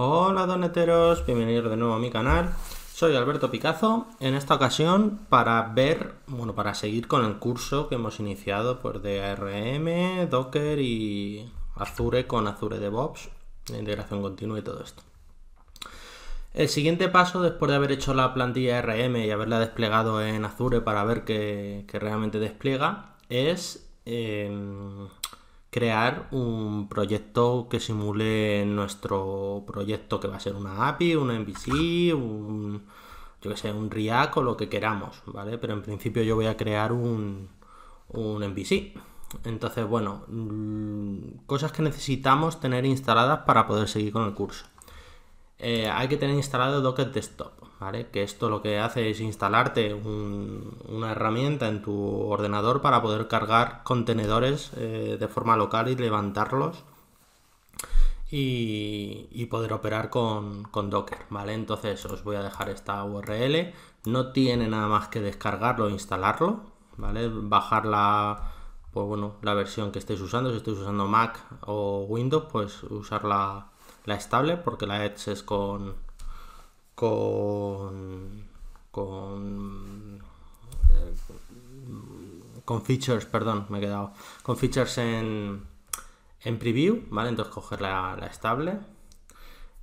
Hola doneteros, bienvenidos de nuevo a mi canal. Soy Alberto Picazo. En esta ocasión para ver, bueno, para seguir con el curso que hemos iniciado por pues, de ARM, Docker y Azure con Azure DevOps, de integración continua y todo esto. El siguiente paso, después de haber hecho la plantilla RM y haberla desplegado en Azure para ver que, realmente despliega, es eh, crear un proyecto que simule nuestro proyecto que va a ser una API, una MVC, un yo que sé, un React o lo que queramos, ¿vale? Pero en principio yo voy a crear un, un MVC. Entonces, bueno, mm, cosas que necesitamos tener instaladas para poder seguir con el curso. Eh, hay que tener instalado Docker Desktop. Que esto lo que hace es instalarte una herramienta en tu ordenador para poder cargar contenedores eh, de forma local y levantarlos y, poder operar con, Docker, ¿vale? Entonces os voy a dejar esta URL, no tiene nada más que descargarlo e instalarlo, ¿vale? Bajar la, pues bueno, la versión que estéis usando, si estoy usando Mac o Windows, pues usar la, la estable porque la Edge es con, con, con, eh, con features, perdón, me he quedado, con features en, en preview, ¿vale? Entonces coger la, estable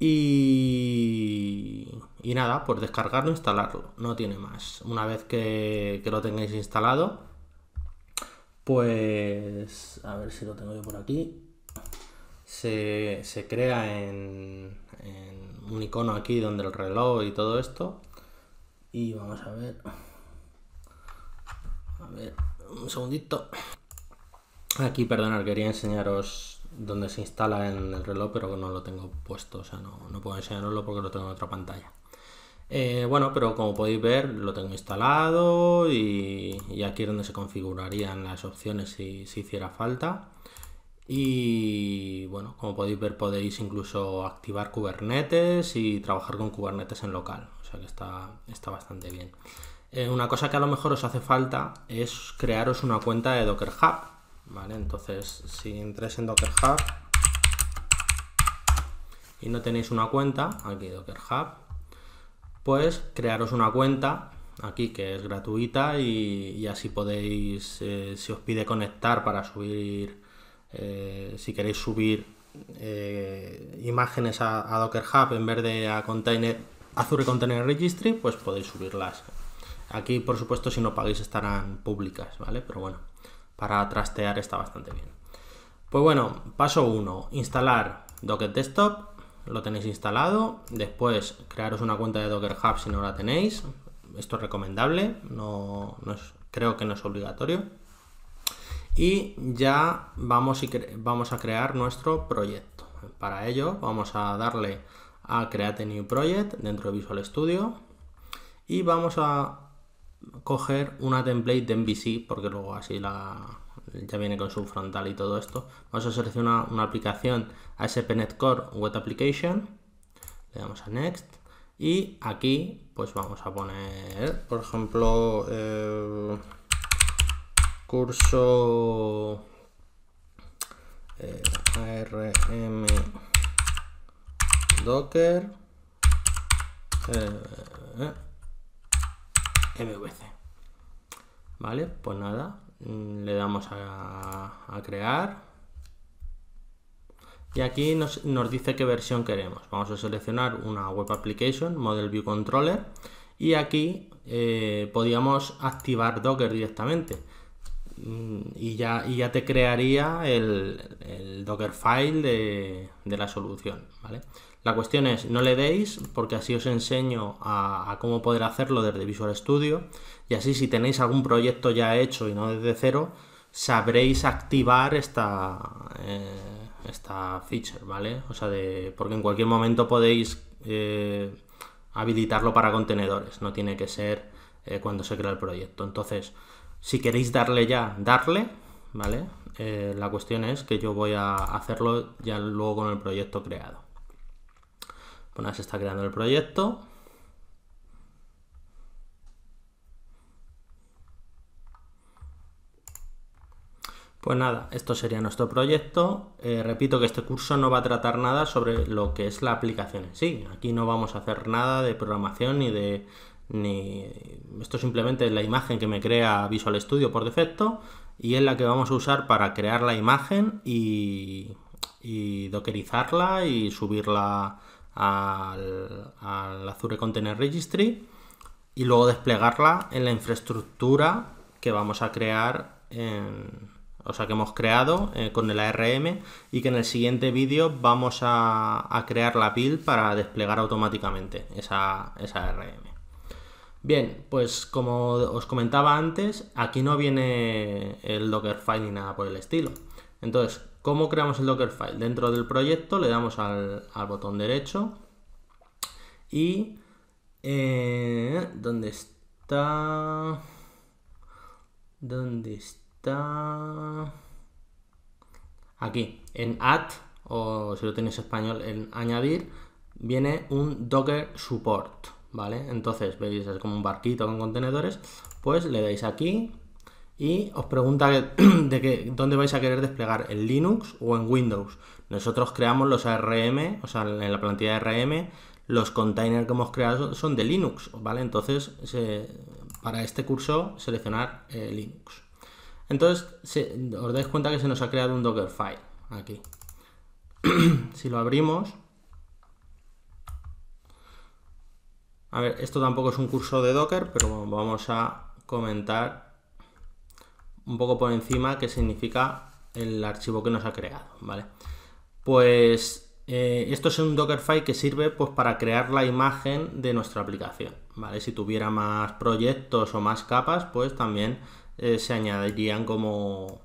y, y, nada, pues descargarlo, e instalarlo, no tiene más. Una vez que, lo tengáis instalado, pues a ver si lo tengo yo por aquí, se crea en un icono aquí donde el reloj y todo esto. Y vamos a ver. A ver, un segundito. Aquí, perdonar, quería enseñaros donde se instala en el reloj, pero no lo tengo puesto, o sea, no, no puedo enseñaroslo porque lo tengo en otra pantalla. Eh, bueno, pero como podéis ver, lo tengo instalado y, aquí es donde se configurarían las opciones si, si hiciera falta. Y bueno, como podéis ver podéis incluso activar Kubernetes y trabajar con Kubernetes en local. O sea que está, está bastante bien. Eh, una cosa que a lo mejor os hace falta es crearos una cuenta de Docker Hub. ¿vale? Entonces, si entréis en Docker Hub y no tenéis una cuenta, aquí Docker Hub, pues crearos una cuenta aquí que es gratuita y, así podéis, eh, si os pide conectar para subir eh, si queréis subir eh, imágenes a, Docker Hub en vez de a Container Azure Container Registry, pues podéis subirlas. Aquí, por supuesto, si no pagáis estarán públicas, ¿vale? Pero bueno, para trastear está bastante bien. Pues bueno, paso 1, instalar Docker Desktop, lo tenéis instalado, después crearos una cuenta de Docker Hub si no la tenéis, esto es recomendable, no es, creo que no es obligatorio y ya vamos, vamos a crear nuestro proyecto. Para ello vamos a darle a Create New Project dentro de Visual Studio y vamos a coger una template de MVC porque luego así la, ya viene con su frontal y todo esto. Vamos a seleccionar una aplicación ASP.NET Core Web Application. Le damos a Next. Y aquí, pues vamos a poner, por ejemplo, eh, curso eh, ARM Docker eh, eh, MVC. Vale, pues nada, mm, le damos a, crear. Y aquí nos, dice qué versión queremos. Vamos a seleccionar una web application, Model View Controller. Y aquí podíamos activar Docker directamente. Mm, y ya, y ya te crearía el, docker file de, la solución, ¿vale? La cuestión es, no le deis, porque así os enseño a, cómo poder hacerlo desde Visual Studio, y así si tenéis algún proyecto ya hecho y no desde cero, sabréis activar esta, eh, esta feature, ¿vale? O sea, de, porque en cualquier momento podéis eh, habilitarlo para contenedores, no tiene que ser eh, cuando se crea el proyecto. Entonces, si queréis darle ya, darle, ¿vale? Eh, la cuestión es que yo voy a hacerlo ya luego con el proyecto creado. Bueno, se está creando el proyecto. Pues nada, esto sería nuestro proyecto. Eh, repito que este curso no va a tratar nada sobre lo que es la aplicación en sí. Aquí no vamos a hacer nada de programación ni de esto simplemente es la imagen que me crea Visual Studio por defecto y es la que vamos a usar para crear la imagen y, dockerizarla y subirla al, Azure Container Registry y luego desplegarla en la infraestructura que vamos a crear o sea que hemos creado eh, con el ARM y que en el siguiente vídeo vamos a, crear la build para desplegar automáticamente esa, esa ARM. Bien, pues como os comentaba antes, aquí no viene el Dockerfile ni nada por el estilo. Entonces, ¿cómo creamos el Dockerfile? Dentro del proyecto le damos al, botón derecho y... Eh, ¿Dónde está? ¿Dónde está? Aquí, en Add, o si lo tenéis español, en Añadir, viene un Docker Support. ¿vale? Entonces, veis, es como un barquito con contenedores, pues le dais aquí y os pregunta de que, dónde vais a querer desplegar, en Linux o en Windows. Nosotros creamos los ARM, o sea, en la plantilla RM los containers que hemos creado son de Linux, ¿vale? Entonces, para este curso, seleccionar eh, Linux. Entonces, os dais cuenta que se nos ha creado un Dockerfile aquí. si lo abrimos, A ver, esto tampoco es un curso de Docker, pero vamos a comentar un poco por encima qué significa el archivo que nos ha creado, ¿vale? Pues eh, esto es un Dockerfile que sirve pues, para crear la imagen de nuestra aplicación, ¿vale? Si tuviera más proyectos o más capas, pues también eh, se añadirían como,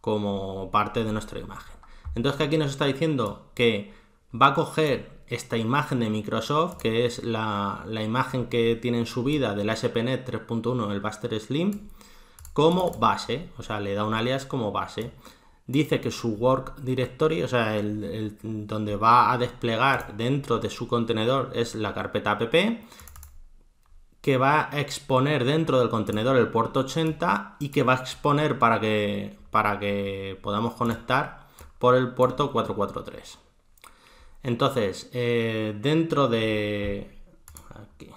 como parte de nuestra imagen. Entonces, que aquí nos está diciendo que va a coger esta imagen de Microsoft, que es la, imagen que tienen subida de la SPNet 3.1, el Buster Slim, como base, o sea, le da un alias como base. Dice que su Work Directory, o sea, el, donde va a desplegar dentro de su contenedor es la carpeta app, que va a exponer dentro del contenedor el puerto 80 y que va a exponer para que, para que podamos conectar por el puerto 443. Entonces, eh, dentro de... Aquí.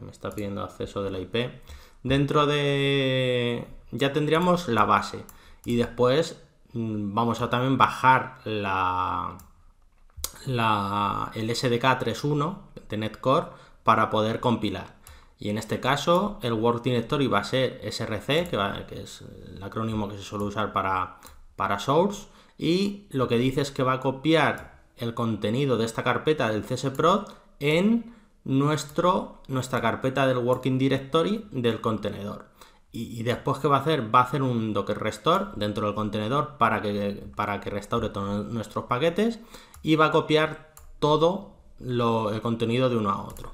Me está pidiendo acceso de la IP. Dentro de... Ya tendríamos la base. Y después mm, vamos a también bajar la, la el SDK 3.1 de Netcore para poder compilar. Y en este caso, el Work Directory va a ser src, que, es el acrónimo que se suele usar para, para Source. Y lo que dice es que va a copiar el contenido de esta carpeta del csprod en nuestro, nuestra carpeta del working directory del contenedor. Y, después, ¿qué va a hacer? Va a hacer un docker restore dentro del contenedor para que, para que restaure todos nuestros paquetes y va a copiar todo lo, el contenido de uno a otro.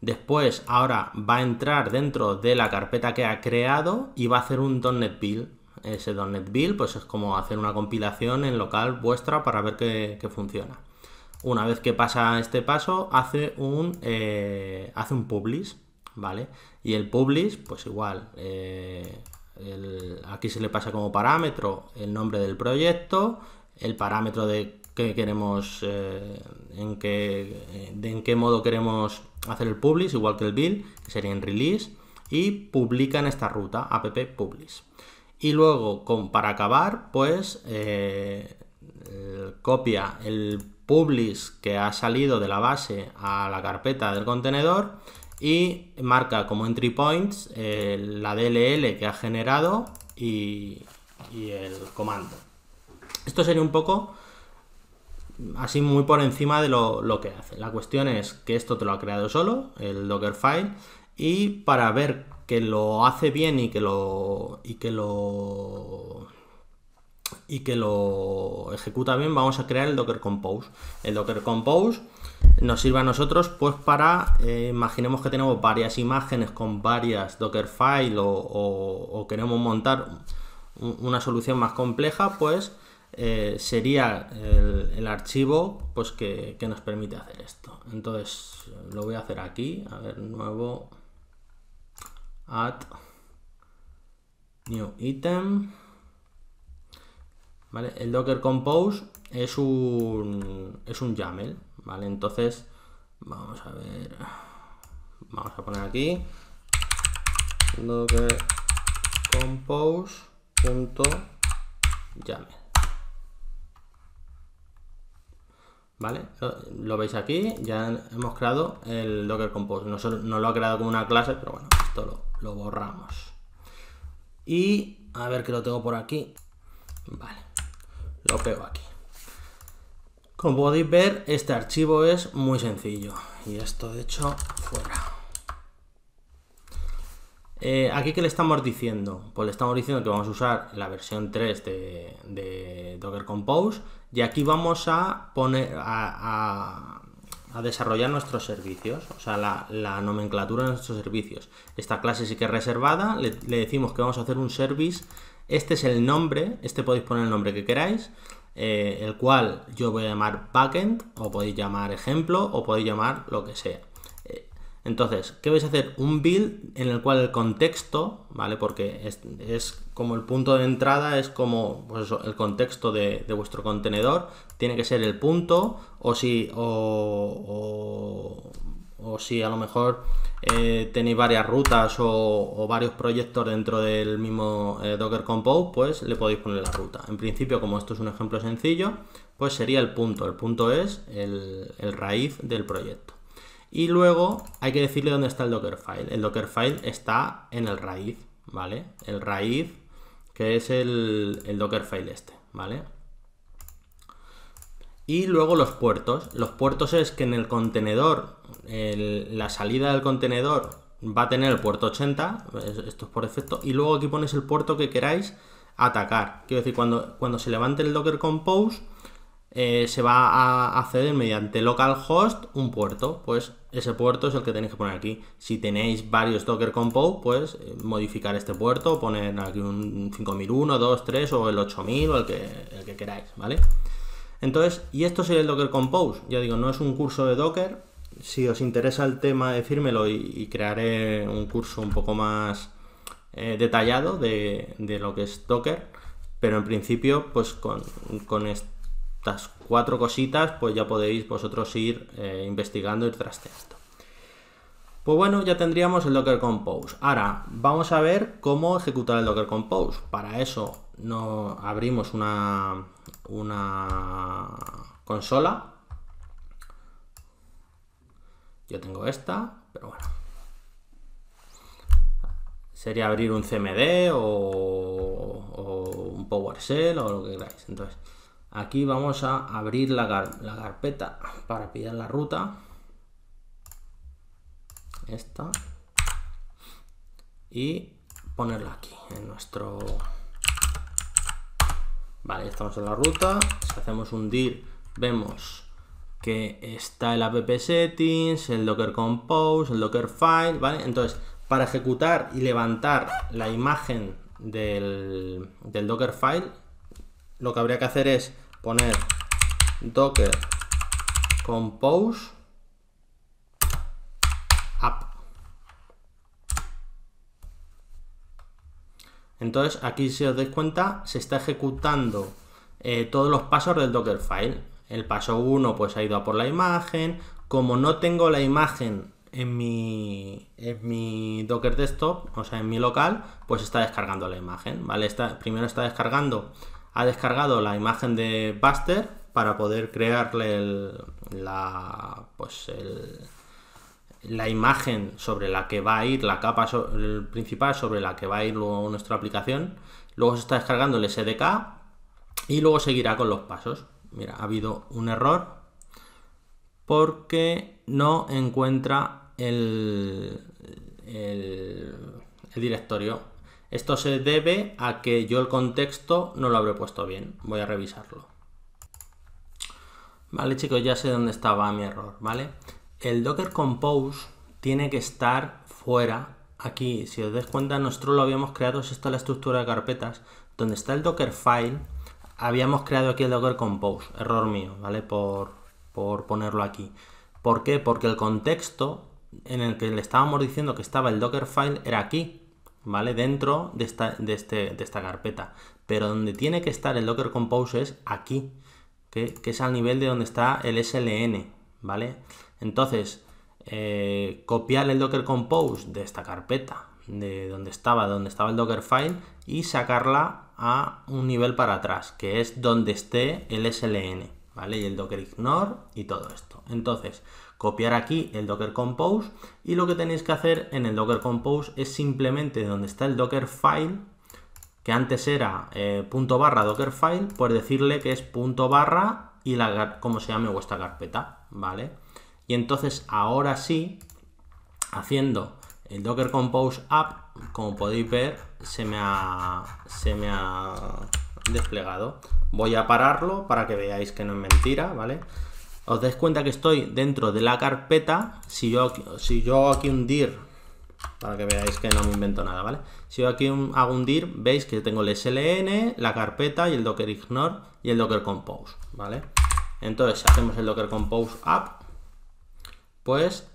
Después, ahora va a entrar dentro de la carpeta que ha creado y va a hacer un .NET build ese .NET Build, pues es como hacer una compilación en local vuestra para ver que, funciona. Una vez que pasa este paso, hace un, eh, hace un publish, ¿vale? Y el publish, pues igual, eh, aquí se le pasa como parámetro el nombre del proyecto, el parámetro de que queremos, eh, en qué, de en qué modo queremos hacer el publish, igual que el build, que sería en release, y publica en esta ruta app publish. Y luego, con, para acabar, pues eh, eh, copia el publish que ha salido de la base a la carpeta del contenedor y marca como entry points eh, la DLL que ha generado y, el comando. Esto sería un poco así muy por encima de lo, lo, que hace. La cuestión es que esto te lo ha creado solo, el Dockerfile, y para ver que lo hace bien y que lo que lo y que lo ejecuta bien, vamos a crear el Docker Compose. El Docker Compose nos sirve a nosotros pues para, eh, imaginemos que tenemos varias imágenes con varias Dockerfile o, o, queremos montar una solución más compleja, pues eh, sería el, archivo pues que, que nos permite hacer esto. Entonces lo voy a hacer aquí, a ver, nuevo add new item. ¿Vale? El Docker Compose es un, es un YAML, ¿vale? Entonces, vamos a ver, vamos a poner aquí Docker Compose.yaml. ¿Vale? Lo, veis aquí, ya hemos creado el Docker Compose. No, no lo ha creado como una clase, pero bueno, esto lo, lo borramos. Y a ver que lo tengo por aquí. Vale, lo pego aquí. Como podéis ver, este archivo es muy sencillo. Y esto de hecho fuera. Eh, ¿Aquí qué le estamos diciendo? Pues le estamos diciendo que vamos a usar la versión 3 de, Docker Compose y aquí vamos a poner a desarrollar nuestros servicios, o sea, la, nomenclatura de nuestros servicios. Esta clase sí que es reservada, le, decimos que vamos a hacer un service, este es el nombre, este podéis poner el nombre que queráis, eh, el cual yo voy a llamar backend, o podéis llamar ejemplo, o podéis llamar lo que sea. Entonces, ¿qué vais a hacer? Un build en el cual el contexto, ¿vale? Porque es, como el punto de entrada, es como pues el contexto de, vuestro contenedor, tiene que ser el punto, o si, o, si a lo mejor eh, tenéis varias rutas o, varios proyectos dentro del mismo eh, Docker Compose, pues le podéis poner la ruta. En principio, como esto es un ejemplo sencillo, pues sería el punto. El punto es el raíz del proyecto. Y luego hay que decirle dónde está el Dockerfile. El Dockerfile está en el raíz, ¿vale? El raíz, que es el, el Dockerfile este, ¿vale? Y luego los puertos. Los puertos es que en el contenedor, la salida del contenedor va a tener el puerto 80, esto es por defecto, y luego aquí pones el puerto que queráis atacar. Quiero decir, cuando, cuando se levante el Docker Compose, eh, se va a acceder mediante localhost un puerto. Pues ese puerto es el que tenéis que poner aquí. Si tenéis varios Docker Compose, pues eh, modificar este puerto, poner aquí un 5001, 2, 3 o el 8000 o el que, que queráis, ¿vale? Entonces, y esto sería el Docker Compose. Ya digo, no es un curso de Docker. Si os interesa el tema, decírmelo y, crearé un curso un poco más eh, detallado de, lo que es Docker. Pero en principio, pues con, con este estas cuatro cositas, pues ya podéis vosotros ir eh, investigando y trasteando. Pues bueno, ya tendríamos el Docker Compose. Ahora, vamos a ver cómo ejecutar el Docker Compose. Para eso no abrimos una, una consola. Yo tengo esta, pero bueno. Sería abrir un CMD o, o un PowerShell o lo que queráis. Entonces, Aquí vamos a abrir la, carpeta para pillar la ruta. Esta. Y ponerla aquí, en nuestro... Vale, estamos en la ruta. Si hacemos un dir, vemos que está el app settings, el docker compose, el docker file, ¿vale? Entonces, para ejecutar y levantar la imagen del, del docker file, lo que habría que hacer es poner docker compose app. Entonces aquí si os dais cuenta se está ejecutando eh, todos los pasos del Dockerfile. El paso 1 pues ha ido a por la imagen. Como no tengo la imagen en mi, en mi Docker Desktop, o sea en mi local, pues está descargando la imagen. ¿vale? Está, primero está descargando ha descargado la imagen de Buster para poder crearle la, pues la imagen sobre la que va a ir, la capa principal sobre la que va a ir nuestra aplicación. Luego se está descargando el SDK y luego seguirá con los pasos. Mira, ha habido un error porque no encuentra el directorio esto se debe a que yo el contexto no lo habré puesto bien. Voy a revisarlo. Vale, chicos, ya sé dónde estaba mi error, ¿vale? El Docker Compose tiene que estar fuera. Aquí, si os dais cuenta, nosotros lo habíamos creado, si está la estructura de carpetas, donde está el docker file habíamos creado aquí el Docker Compose. Error mío, ¿vale? Por, por ponerlo aquí. ¿Por qué? Porque el contexto en el que le estábamos diciendo que estaba el docker file era aquí, ¿vale? Dentro de esta, este, de, esta carpeta. Pero donde tiene que estar el Docker Compose es aquí, que, es al nivel de donde está el SLN, ¿vale? Entonces, eh, copiar el Docker Compose de esta carpeta, de donde estaba, donde estaba el file y sacarla a un nivel para atrás, que es donde esté el SLN, ¿vale? Y el Docker Ignore y todo esto. Entonces, copiar aquí el Docker Compose y lo que tenéis que hacer en el Docker Compose es simplemente donde está el docker file que antes era eh, punto barra file pues decirle que es punto barra y la, como se llame vuestra carpeta, ¿vale? Y entonces ahora sí, haciendo el Docker Compose App, como podéis ver, se me ha, se me ha desplegado. Voy a pararlo para que veáis que no es mentira, ¿vale? vale os dais cuenta que estoy dentro de la carpeta, si yo, si yo aquí un dir, para que veáis que no me invento nada, ¿vale? Si yo aquí hago un dir, veis que tengo el sln, la carpeta y el docker ignore y el docker compose, ¿vale? Entonces, hacemos el docker compose up, pues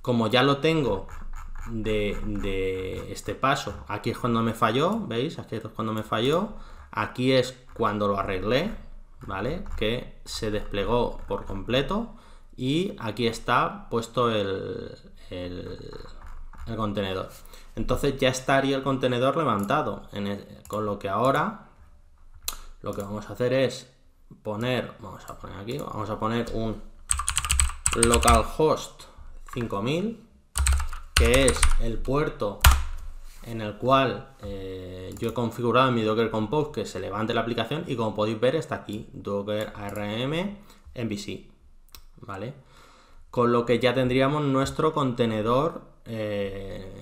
como ya lo tengo de, de, este paso, aquí es cuando me falló, ¿veis? Aquí es cuando me falló, aquí es cuando lo arreglé, ¿vale? Que se desplegó por completo y aquí está puesto el, el, contenedor. Entonces ya estaría el contenedor levantado, con lo que ahora lo que vamos a hacer es poner, vamos a poner aquí, vamos a poner un localhost 5000 que es el puerto en el cual eh, yo he configurado mi Docker Compose que se levante la aplicación y como podéis ver está aquí, Docker rm MVC, ¿vale? Con lo que ya tendríamos nuestro contenedor eh,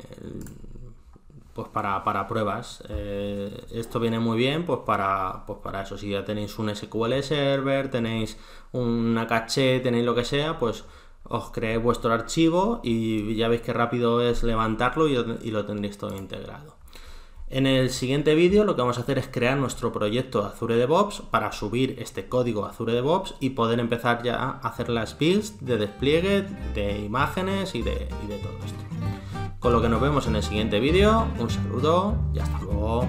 pues para, pruebas. Eh, esto viene muy bien pues para, pues para eso. Si ya tenéis un SQL Server, tenéis una caché, tenéis lo que sea, pues os creéis vuestro archivo y ya veis qué rápido es levantarlo y, lo tendréis todo integrado. En el siguiente vídeo lo que vamos a hacer es crear nuestro proyecto Azure DevOps para subir este código Azure DevOps y poder empezar ya a hacer las builds de despliegue, de imágenes y de, y de todo esto. Con lo que nos vemos en el siguiente vídeo, un saludo y hasta luego.